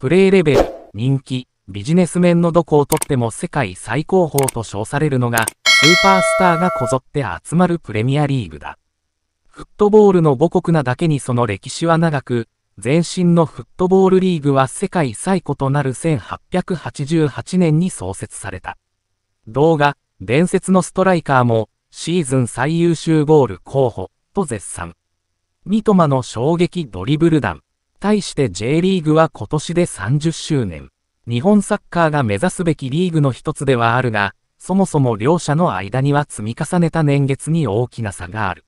プレイレベル、人気、ビジネス面のどこをとっても世界最高峰と称されるのが、スーパースターがこぞって集まるプレミアリーグだ。フットボールの母国なだけにその歴史は長く、前身のフットボールリーグは世界最古となる1888年に創設された。動画、伝説のストライカーも、シーズン最優秀ゴール候補、と絶賛。三笘の衝撃ドリブル弾。対して J リーグは今年で30周年。日本サッカーが目指すべきリーグの一つではあるが、そもそも両者の間には積み重ねた年月に大きな差がある。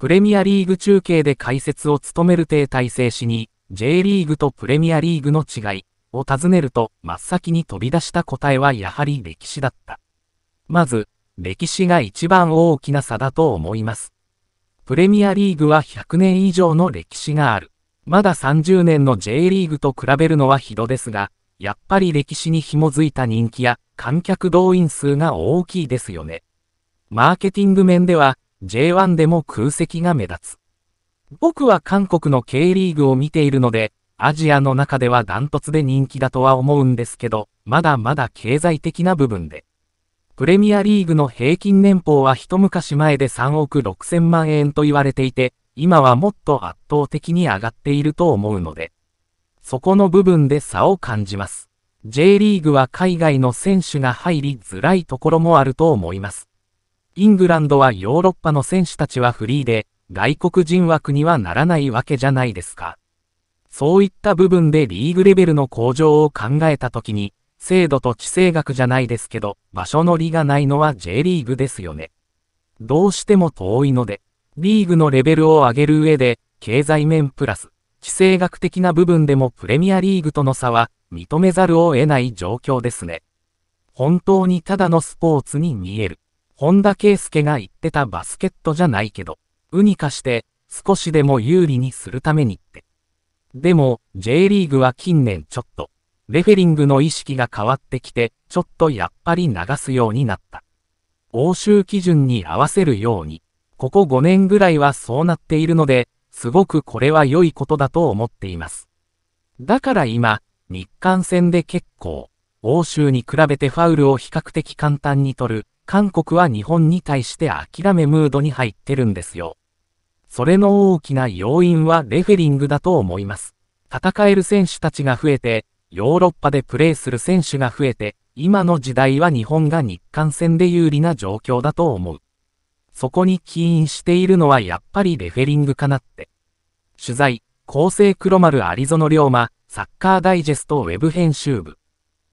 プレミアリーグ中継で解説を務める停滞制止に、J リーグとプレミアリーグの違いを尋ねると、真っ先に飛び出した答えはやはり歴史だった。まず、歴史が一番大きな差だと思います。プレミアリーグは100年以上の歴史がある。まだ30年の J リーグと比べるのはひどですが、やっぱり歴史に紐づいた人気や観客動員数が大きいですよね。マーケティング面では J1 でも空席が目立つ。僕は韓国の K リーグを見ているので、アジアの中ではダントツで人気だとは思うんですけど、まだまだ経済的な部分で。プレミアリーグの平均年俸は一昔前で3億6千万円と言われていて、今はもっと圧倒的に上がっていると思うので、そこの部分で差を感じます。J リーグは海外の選手が入りづらいところもあると思います。イングランドはヨーロッパの選手たちはフリーで、外国人枠にはならないわけじゃないですか。そういった部分でリーグレベルの向上を考えたときに、制度と地政学じゃないですけど、場所の利がないのは J リーグですよね。どうしても遠いので、リーグのレベルを上げる上で、経済面プラス、地政学的な部分でもプレミアリーグとの差は認めざるを得ない状況ですね。本当にただのスポーツに見える。本田圭佑が言ってたバスケットじゃないけど、ウニ化して少しでも有利にするためにって。でも、J リーグは近年ちょっと、レフェリングの意識が変わってきて、ちょっとやっぱり流すようになった。欧州基準に合わせるように、ここ5年ぐらいはそうなっているので、すごくこれは良いことだと思っています。だから今、日韓戦で結構、欧州に比べてファウルを比較的簡単に取る、韓国は日本に対して諦めムードに入ってるんですよ。それの大きな要因はレフェリングだと思います。戦える選手たちが増えて、ヨーロッパでプレーする選手が増えて、今の時代は日本が日韓戦で有利な状況だと思う。そこに起因しているのはやっぱりレフェリングかなって。取材、厚生黒丸有園龍馬、サッカーダイジェストウェブ編集部。